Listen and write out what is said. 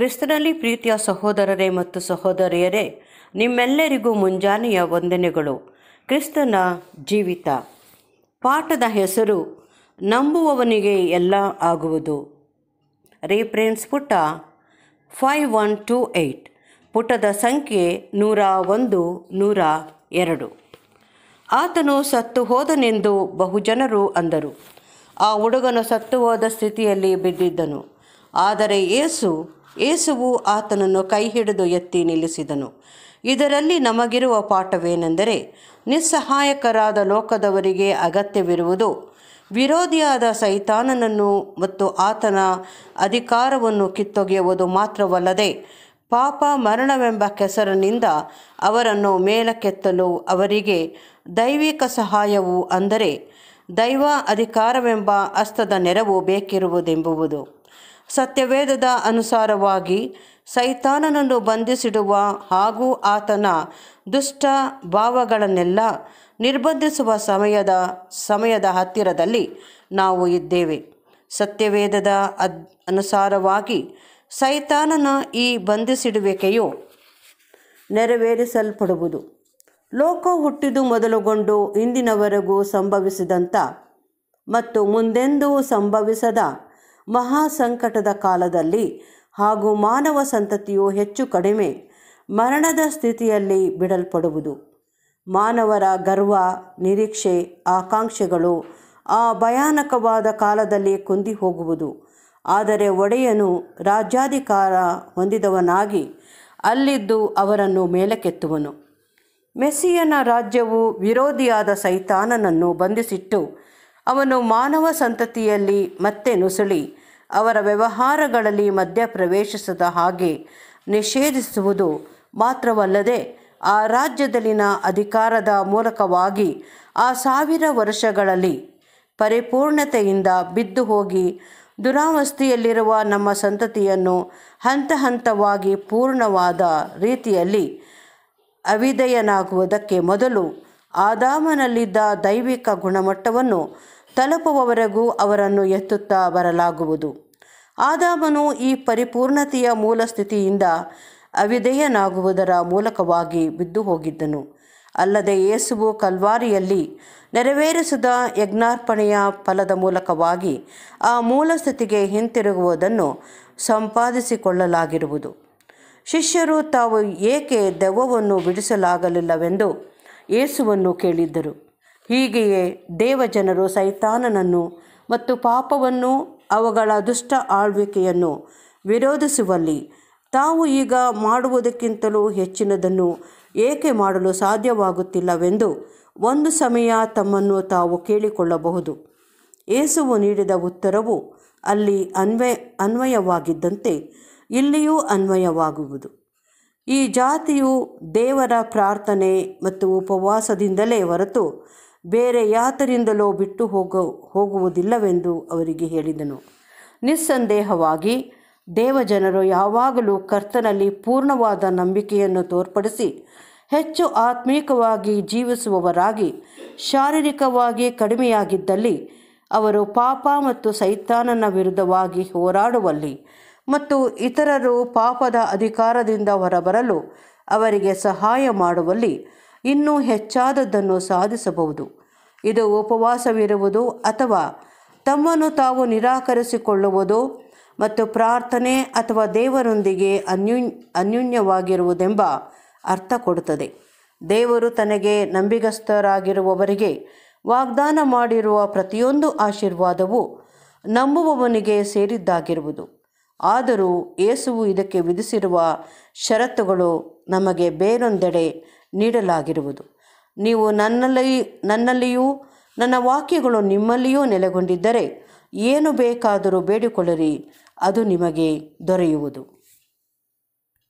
ಕ್ರಿಸ್ತನಲ್ಲಿ ಪ್ರೀತಿಯ ಸಹೋದರರೇ ಮತ್ತು ಸಹೋದರಿಯರೇ ನಿಮ್ಮೆಲ್ಲರಿಗೂ ಮುಂಜಾನೆಯ ವಂದನೆಗಳು ಕ್ರಿಸ್ತನ ಜೀವಿತ ಪಾಠದ ಹೆಸರು ನಂಬುವವನಿಗೆ ಎಲ್ಲ ಆಗುವುದು ರೇಪ್ರೆನ್ಸ್ ಪುಟ ಫೈವ್ ಒನ್ ಟೂ ಏಯ್ಟ್ ಪುಟದ ಸಂಖ್ಯೆ ನೂರ ಒಂದು ನೂರ ಎರಡು ಆತನು ಸತ್ತು ಹೋದನೆಂದು ಬಹುಜನರು ಅಂದರು ಆ ಹುಡುಗನು ಸತ್ತು ಹೋದ ಸ್ಥಿತಿಯಲ್ಲಿ ಬಿದ್ದಿದ್ದನು ಆದರೆ ಏಸು ಏಸುವು ಆತನನ್ನು ಕೈ ಹಿಡಿದು ಎತ್ತಿ ನಿಲ್ಲಿಸಿದನು ಇದರಲ್ಲಿ ನಮಗಿರುವ ಪಾಠವೇನೆಂದರೆ ನಿಸ್ಸಹಾಯಕರಾದ ಲೋಕದವರಿಗೆ ಅಗತ್ಯವಿರುವುದು ವಿರೋಧಿಯಾದ ಸೈತಾನನನ್ನು ಮತ್ತು ಆತನ ಅಧಿಕಾರವನ್ನು ಕಿತ್ತೊಗೆಯುವುದು ಮಾತ್ರವಲ್ಲದೆ ಪಾಪ ಮರಣವೆಂಬ ಕೆಸರಿನಿಂದ ಅವರನ್ನು ಮೇಲಕ್ಕೆತ್ತಲು ಅವರಿಗೆ ದೈವಿಕ ಸಹಾಯವು ಅಂದರೆ ದೈವ ಅಧಿಕಾರವೆಂಬ ಹಸ್ತದ ನೆರವು ಬೇಕಿರುವುದೆಂಬುವುದು ಸತ್ಯವೇದದ ಅನುಸಾರವಾಗಿ ಸೈತಾನನನ್ನು ಬಂಧಿಸಿಡುವ ಹಾಗೂ ಆತನ ದುಷ್ಟ ಭಾವಗಳನ್ನೆಲ್ಲ ನಿರ್ಬಂಧಿಸುವ ಸಮಯದ ಸಮಯದ ಹತ್ತಿರದಲ್ಲಿ ನಾವು ಇದ್ದೇವೆ ಸತ್ಯವೇದದ ಅದ್ ಅನುಸಾರವಾಗಿ ಸೈತಾನನ ಈ ಬಂಧಿಸಿಡುವಿಕೆಯು ನೆರವೇರಿಸಲ್ಪಡುವುದು ಲೋಕ ಹುಟ್ಟಿದು ಮೊದಲುಗೊಂಡು ಇಂದಿನವರೆಗೂ ಸಂಭವಿಸಿದಂಥ ಮತ್ತು ಮುಂದೆಂದೂ ಸಂಭವಿಸದ ಮಹಾ ಸಂಕಟದ ಕಾಲದಲ್ಲಿ ಹಾಗೂ ಮಾನವ ಸಂತತಿಯು ಹೆಚ್ಚು ಕಡಿಮೆ ಮರಣದ ಸ್ಥಿತಿಯಲ್ಲಿ ಬಿಡಲ್ಪಡುವುದು ಮಾನವರ ಗರ್ವ ನಿರೀಕ್ಷೆ ಆಕಾಂಕ್ಷೆಗಳು ಆ ಭಯಾನಕವಾದ ಕಾಲದಲ್ಲಿ ಕುಂದಿ ಹೋಗುವುದು ಆದರೆ ಒಡೆಯನು ರಾಜ್ಯಾಧಿಕಾರ ಹೊಂದಿದವನಾಗಿ ಅಲ್ಲಿದ್ದು ಅವರನ್ನು ಮೇಲಕ್ಕೆತ್ತುವನು ಮೆಸ್ಸಿಯನ ರಾಜ್ಯವು ವಿರೋಧಿಯಾದ ಸೈತಾನನನ್ನು ಬಂಧಿಸಿಟ್ಟು ಅವನು ಮಾನವ ಸಂತತಿಯಲ್ಲಿ ಮತ್ತೆ ನುಸುಳಿ ಅವರ ವ್ಯವಹಾರಗಳಲ್ಲಿ ಮಧ್ಯ ಪ್ರವೇಶಿಸದ ಹಾಗೆ ನಿಷೇಧಿಸುವುದು ಮಾತ್ರವಲ್ಲದೆ ಆ ರಾಜ್ಯದಲ್ಲಿನ ಅಧಿಕಾರದ ಮೂಲಕವಾಗಿ ಆ ಸಾವಿರ ವರ್ಷಗಳಲ್ಲಿ ಪರಿಪೂರ್ಣತೆಯಿಂದ ಬಿದ್ದು ಹೋಗಿ ದುರಾವಸ್ಥೆಯಲ್ಲಿರುವ ನಮ್ಮ ಸಂತತಿಯನ್ನು ಹಂತ ಹಂತವಾಗಿ ಪೂರ್ಣವಾದ ರೀತಿಯಲ್ಲಿ ಅವಿದಯನಾಗುವುದಕ್ಕೆ ಮೊದಲು ಆದಾಮನಲ್ಲಿದ್ದ ದೈವಿಕ ಗುಣಮಟ್ಟವನ್ನು ತಲುಪುವವರೆಗೂ ಅವರನ್ನು ಎತ್ತುತ್ತಾ ಬರಲಾಗುವುದು ಆದಾಮನು ಈ ಪರಿಪೂರ್ಣತೆಯ ಮೂಲ ಸ್ಥಿತಿಯಿಂದ ಅವಿಧೇಯನಾಗುವುದರ ಮೂಲಕವಾಗಿ ಬಿದ್ದು ಹೋಗಿದ್ದನು ಅಲ್ಲದೆ ಯೇಸುವು ಕಲ್ವಾರಿಯಲ್ಲಿ ನೆರವೇರಿಸಿದ ಯಜ್ಞಾರ್ಪಣೆಯ ಫಲದ ಮೂಲಕವಾಗಿ ಆ ಮೂಲ ಸ್ಥಿತಿಗೆ ಹಿಂತಿರುಗುವುದನ್ನು ಸಂಪಾದಿಸಿಕೊಳ್ಳಲಾಗಿರುವುದು ಶಿಷ್ಯರು ತಾವು ಏಕೆ ದೆವ್ವವನ್ನು ಬಿಡಿಸಲಾಗಲಿಲ್ಲವೆಂದು ಏಸುವನ್ನು ಕೇಳಿದ್ದರು ಹೀಗೆಯೇ ದೇವಜನರು ಸೈತಾನನನ್ನು ಮತ್ತು ಪಾಪವನ್ನು ಅವುಗಳ ದುಷ್ಟ ಆಳ್ವಿಕೆಯನ್ನು ವಿರೋಧಿಸುವಲ್ಲಿ ತಾವು ಈಗ ಮಾಡುವುದಕ್ಕಿಂತಲೂ ಹೆಚ್ಚಿನದನ್ನು ಏಕೆ ಮಾಡಲು ಸಾಧ್ಯವಾಗುತ್ತಿಲ್ಲವೆಂದು ಒಂದು ಸಮಯ ತಮ್ಮನ್ನು ತಾವು ಕೇಳಿಕೊಳ್ಳಬಹುದು ಏಸುವು ನೀಡಿದ ಉತ್ತರವು ಅಲ್ಲಿ ಅನ್ವಯ ಅನ್ವಯವಾಗಿದ್ದಂತೆ ಇಲ್ಲಿಯೂ ಅನ್ವಯವಾಗುವುದು ಈ ಜಾತಿಯು ದೇವರ ಪ್ರಾರ್ಥನೆ ಮತ್ತು ಉಪವಾಸದಿಂದಲೇ ಹೊರತು ಬೇರೆ ಯಾತರಿಂದಲೋ ಬಿಟ್ಟು ಹೋಗ ಹೋಗುವುದಿಲ್ಲವೆಂದು ಅವರಿಗೆ ಹೇಳಿದನು ನಿಸ್ಸಂದೇಹವಾಗಿ ದೇವಜನರು ಯಾವಾಗಲೂ ಕರ್ತನಲ್ಲಿ ಪೂರ್ಣವಾದ ನಂಬಿಕೆಯನ್ನು ತೋರ್ಪಡಿಸಿ ಹೆಚ್ಚು ಆತ್ಮೀಕವಾಗಿ ಜೀವಿಸುವವರಾಗಿ ಶಾರೀರಿಕವಾಗಿ ಕಡಿಮೆಯಾಗಿದ್ದಲ್ಲಿ ಅವರು ಪಾಪ ಮತ್ತು ಸೈತಾನನ ವಿರುದ್ಧವಾಗಿ ಹೋರಾಡುವಲ್ಲಿ ಮತ್ತು ಇತರರು ಪಾಪದ ಅಧಿಕಾರದಿಂದ ಹೊರಬರಲು ಅವರಿಗೆ ಸಹಾಯ ಮಾಡುವಲ್ಲಿ ಇನ್ನೂ ಹೆಚ್ಚಾದದ್ದನ್ನು ಸಾಧಿಸಬಹುದು ಇದು ಉಪವಾಸವಿರುವುದು ಅಥವಾ ತಮ್ಮನ್ನು ತಾವು ನಿರಾಕರಿಸಿಕೊಳ್ಳುವುದು ಮತ್ತು ಪ್ರಾರ್ಥನೆ ಅಥವಾ ದೇವರೊಂದಿಗೆ ಅನ್ಯು ಅನ್ಯೂನ್ಯವಾಗಿರುವುದೆಂಬ ಅರ್ಥ ಕೊಡುತ್ತದೆ ದೇವರು ತನಗೆ ನಂಬಿಗಸ್ಥರಾಗಿರುವವರಿಗೆ ವಾಗ್ದಾನ ಮಾಡಿರುವ ಪ್ರತಿಯೊಂದು ಆಶೀರ್ವಾದವು ನಂಬುವವನಿಗೆ ಸೇರಿದ್ದಾಗಿರುವುದು ಆದರೂ ಏಸುವು ಇದಕ್ಕೆ ವಿಧಿಸಿರುವ ಷರತ್ತುಗಳು ನಮಗೆ ಬೇರೊಂದೆಡೆ ನೀಡಲಾಗಿರುವುದು ನೀವು ನನ್ನಲ್ಲಿ ನನ್ನಲ್ಲಿಯೂ ನನ್ನ ವಾಕ್ಯಗಳು ನಿಮ್ಮಲ್ಲಿಯೂ ನೆಲೆಗೊಂಡಿದ್ದರೆ ಏನು ಬೇಕಾದರೂ ಬೇಡಿಕೊಳ್ಳಿರಿ ಅದು ನಿಮಗೆ ದೊರೆಯುವುದು